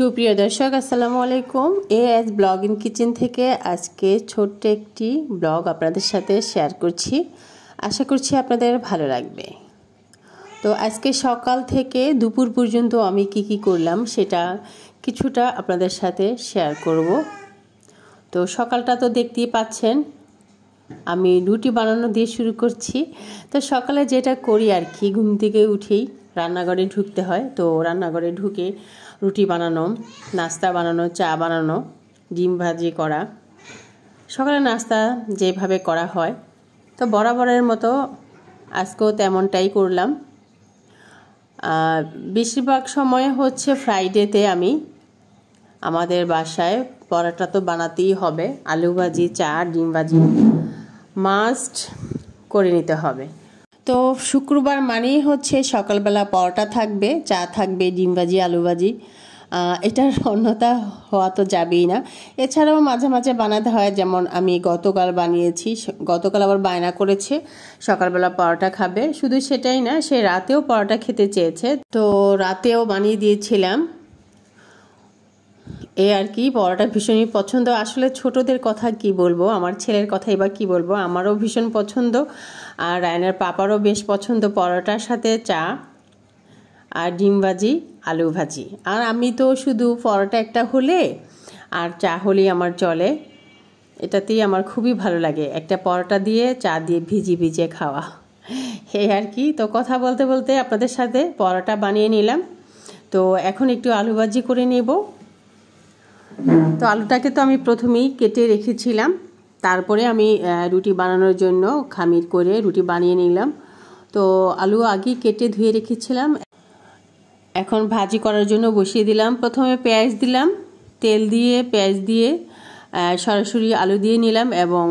সুপ্রিয় দর্শক আসসালামু আলাইকুম A S blog in kitchen থেকে আজকে ছোট্ট একটি ব্লগ আপনাদের সাথে শেয়ার করছি আশা করছি আপনাদের ভালো লাগবে তো আজকে সকাল থেকে দুপুর পর্যন্ত আমি কি কি করলাম সেটা কিছুটা আপনাদের সাথে শেয়ার করব তো সকালটা তো দেখতেই পাচ্ছেন আমি রুটি বানানো দিয়ে শুরু করছি তো সকালে যেটা করি আর কি ঘুম থেকে উঠেই রান্নাঘরে ঢুকতে হয় তো রান্নাঘরে ঢুকে রুটি বানানো নাস্তা বানানো চা বানানো ডিম ভাজি করা সকালে নাস্তা যেভাবে করা হয় তো বরাবরের মতো আজকেও তেমনটাই করলাম বেশিরভাগ সময় হচ্ছে ফ্রাইডেতে আমি আমাদের বাসায় পরোটা তো বানাতেই হবে আলু ভাজি চা ডিম ভাজি মাস্ট করে নিতে হবে তো শুক্রবার মানেই হচ্ছে সকালবেলা পরোটা থাকবে চা থাকবে ডিম ভাজি এটার অন্যতা হওয়া তো যাবেই না এছাড়াও মাঝে মাঝে বানাতে হয় যেমন আমি গতকাল বানিয়েছি গতকাল আবার বায়না করেছে সকালবেলা পরোটা খাবে শুধু সেটাই না সে রাতেও পরোটা খেতে চেয়েছে তো রাতেও বানিয়ে দিয়েছিলাম এ আর কি পরোটা ভীষণই পছন্দ আসলে ছোটদের কথা কি বলবো আমার ছেলের কথাই বা কি বলবো আমারও ভীষণ পছন্দ আর রায়নার পাপারও বেশ পছন্দ পরোটার সাথে চা আর ডিম ভাজি আলু ভাজি আর আমি তো শুধু পরোটা একটা হলে আর চা হলেই আমার চলে এটাতেই আমার খুবই ভালো লাগে একটা পরোটা দিয়ে চা দিয়ে ভিজি ভিজে খাওয়া হে আর কি তো কথা বলতে বলতে আপনাদের সাথে পরোটা বানিয়ে নিলাম তো এখন একটু আলু ভাজি করে নেবো তো আলুটাকে তো আমি প্রথমেই কেটে রেখেছিলাম তারপরে আমি রুটি বানানোর জন্য খামির করে রুটি বানিয়ে নিলাম তো আলু আগে কেটে ধুয়ে রেখেছিলাম এখন ভাজি করার জন্য বসিয়ে দিলাম প্রথমে পেঁয়াজ দিলাম তেল দিয়ে পেঁয়াজ দিয়ে সরাসরি আলু দিয়ে নিলাম এবং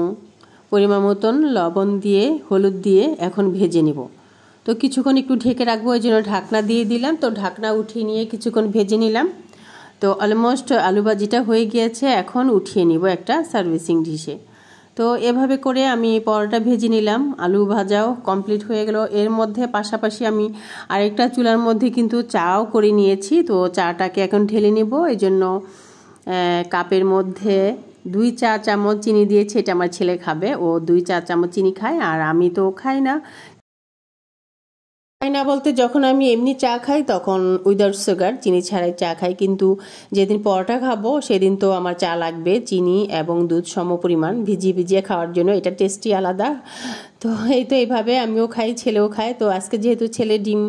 পরিমাণ মতন লবণ দিয়ে হলুদ দিয়ে এখন ভেজে নেব তো কিছুক্ষণ একটু ঢেকে রাখবো ওই জন্য ঢাকনা দিয়ে দিলাম তো ঢাকনা উঠিয়ে নিয়ে কিছুক্ষণ ভেজে নিলাম তো অলমোস্ট আলু ভাজিটা হয়ে গিয়েছে এখন উঠিয়ে নিব একটা সার্ভিসিং ডিশে তো এভাবে করে আমি পরোটা ভেজে নিলাম আলু ভাজাও কমপ্লিট হয়ে গেল এর মধ্যে পাশাপাশি আমি আরেকটা চুলার মধ্যে কিন্তু চাও করে নিয়েছি তো চাটাকে এখন ঢেলে নেব এই জন্য কাপের মধ্যে দুই চা চামচ চিনি দিয়েছি এটা আমার ছেলে খাবে ও দুই চা চামচ চিনি খায় আর আমি তো খাই না তাই না বলতে যখন আমি এমনি চা খাই তখন উইদাউট সুগার চিনি ছাড়াই চা খাই কিন্তু যেদিন পরোটা খাবো সেদিন তো আমার চা লাগবে চিনি এবং দুধ সম পরিমাণ ভিজিয়ে ভিজিয়ে খাওয়ার জন্য এটা টেস্টি আলাদা তো এই তো এইভাবে আমিও খাই ছেলেও খায় তো আজকে যেহেতু ছেলে ডিম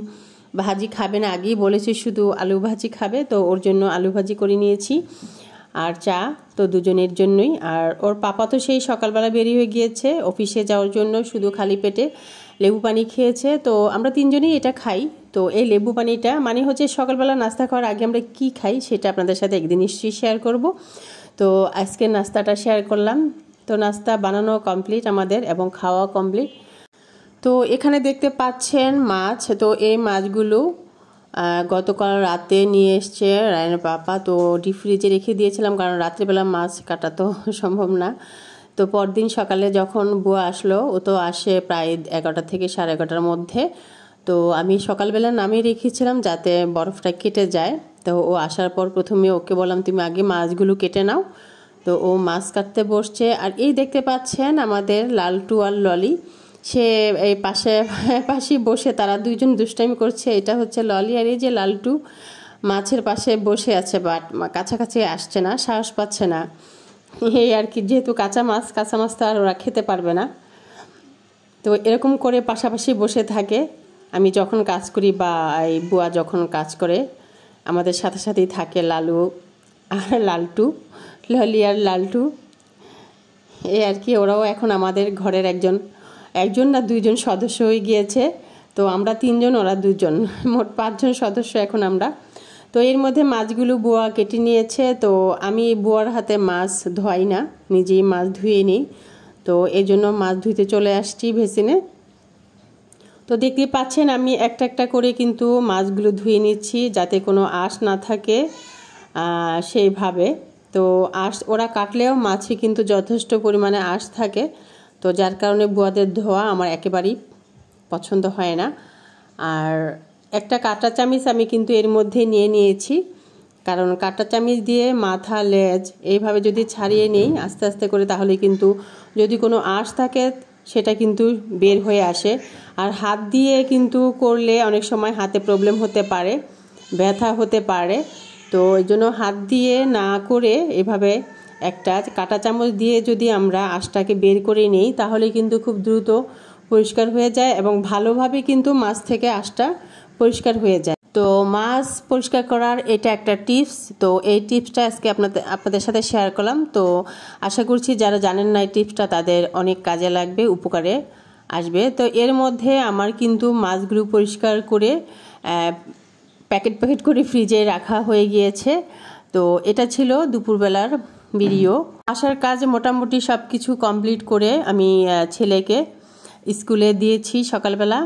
ভাজি খাবে না আগেই বলেছে শুধু আলু ভাজি খাবে তো ওর জন্য আলু ভাজি করে নিয়েছি আর চা তো দুজনের জন্যই আর ওর পাপা তো সেই সকালবেলা বেরিয়ে হয়ে গিয়েছে অফিসে যাওয়ার জন্য শুধু খালি পেটে লেবু পানি খেয়েছে তো আমরা তিনজনেই এটা খাই তো এই লেবু পানিটা মানে হচ্ছে সকালবেলা নাস্তা খাওয়ার আগে আমরা কি খাই সেটা আপনাদের সাথে একদিন নিশ্চয়ই শেয়ার করব তো আজকের নাস্তাটা শেয়ার করলাম তো নাস্তা বানানো কমপ্লিট আমাদের এবং খাওয়া কমপ্লিট তো এখানে দেখতে পাচ্ছেন মাছ তো এই মাছগুলো গতকাল রাতে নিয়ে এসছে রায়নের পাপা তো ডিপ ফ্রিজে রেখে দিয়েছিলাম কারণ রাত্রিবেলা মাছ কাটা তো সম্ভব না তো পরদিন সকালে যখন বুয়া আসলো ও তো আসে প্রায় এগারোটা থেকে সাড়ে এগারোটার মধ্যে তো আমি সকালবেলা নামিয়ে রেখেছিলাম যাতে বরফটা কেটে যায় তো ও আসার পর প্রথমে ওকে বললাম তুমি আগে মাছগুলো কেটে নাও তো ও মাছ কাটতে বসছে আর এই দেখতে পাচ্ছেন আমাদের লালটু আর ললি সে এই পাশে পাশে বসে তারা দুইজন দুষ্টামি করছে এটা হচ্ছে ললি আর এই যে লালটু মাছের পাশে বসে আছে বাট কাছাকাছি আসছে না সাহস পাচ্ছে না এই আর কি যেহেতু কাঁচা মাছ কাঁচা মাছ তো আর ওরা খেতে পারবে না তো এরকম করে পাশাপাশি বসে থাকে আমি যখন কাজ করি বা এই বুয়া যখন কাজ করে আমাদের সাথে সাথেই থাকে লালু আর লালটু ললি আর লালটু এই আর কি ওরাও এখন আমাদের ঘরের একজন একজন না দুইজন সদস্য হয়ে গিয়েছে তো আমরা তিনজন ওরা দুজন মোট পাঁচজন সদস্য এখন আমরা তো এর মধ্যে মাছগুলো বোয়া কেটে নিয়েছে তো আমি বোয়ার হাতে মাছ ধোয়াই না নিজেই মাছ ধুয়ে নিই তো এই জন্য মাছ ধুইতে চলে আসছি ভেসিনে তো দেখতে পাচ্ছেন আমি একটা একটা করে কিন্তু মাছগুলো ধুয়ে নিচ্ছি যাতে কোনো আঁশ না থাকে সেইভাবে তো আঁশ ওরা কাটলেও মাছে কিন্তু যথেষ্ট পরিমাণে আঁশ থাকে তো যার কারণে বুয়াদের ধোয়া আমার একেবারেই পছন্দ হয় না আর একটা কাঁটা চামিচ আমি কিন্তু এর মধ্যে নিয়ে নিয়েছি কারণ কাঁটা চামিচ দিয়ে মাথা লেজ এইভাবে যদি ছাড়িয়ে নিই আস্তে আস্তে করে তাহলে কিন্তু যদি কোনো আঁশ থাকে সেটা কিন্তু বের হয়ে আসে আর হাত দিয়ে কিন্তু করলে অনেক সময় হাতে প্রবলেম হতে পারে ব্যথা হতে পারে তো এই জন্য হাত দিয়ে না করে এভাবে একটা কাঁটা চামচ দিয়ে যদি আমরা আঁশটাকে বের করে নিই তাহলে কিন্তু খুব দ্রুত পরিষ্কার হয়ে যায় এবং ভালোভাবে কিন্তু মাছ থেকে আঁশটা পরিষ্কার হয়ে যায় তো মাছ পরিষ্কার করার এটা একটা টিপস তো এই টিপসটা আজকে আপনাদের আপনাদের সাথে শেয়ার করলাম তো আশা করছি যারা জানেন না এই টিপসটা তাদের অনেক কাজে লাগবে উপকারে আসবে তো এর মধ্যে আমার কিন্তু মাছগুলো পরিষ্কার করে প্যাকেট প্যাকেট করে ফ্রিজে রাখা হয়ে গিয়েছে তো এটা ছিল দুপুরবেলার ভিডিও আসার কাজ মোটামুটি সব কিছু কমপ্লিট করে আমি ছেলেকে স্কুলে দিয়েছি সকালবেলা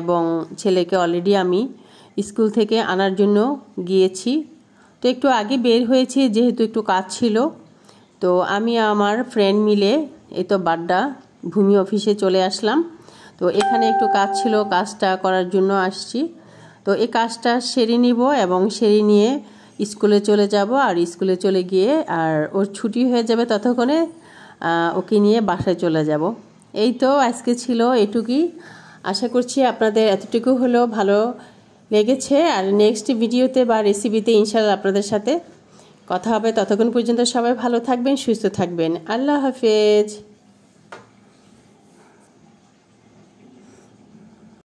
এবং ছেলেকে অলরেডি আমি স্কুল থেকে আনার জন্য গিয়েছি তো একটু আগে বের হয়েছে যেহেতু একটু কাজ ছিল তো আমি আমার ফ্রেন্ড মিলে এই তো বাড্ডা ভূমি অফিসে চলে আসলাম তো এখানে একটু কাজ ছিল কাজটা করার জন্য আসছি তো এই কাজটা সেরে নিব এবং সেরে নিয়ে স্কুলে চলে যাব আর স্কুলে চলে গিয়ে আর ওর ছুটি হয়ে যাবে ততক্ষণে ওকে নিয়ে বাসায় চলে যাব এই তো আজকে ছিল এটুকুই আশা করছি আপনাদের এতটুকু হলেও ভালো লেগেছে আর নেক্সট ভিডিওতে বা রেসিপিতে ইনশাল্লাহ আপনাদের সাথে কথা হবে ততক্ষণ পর্যন্ত সবাই ভালো থাকবেন সুস্থ থাকবেন আল্লাহ হাফেজ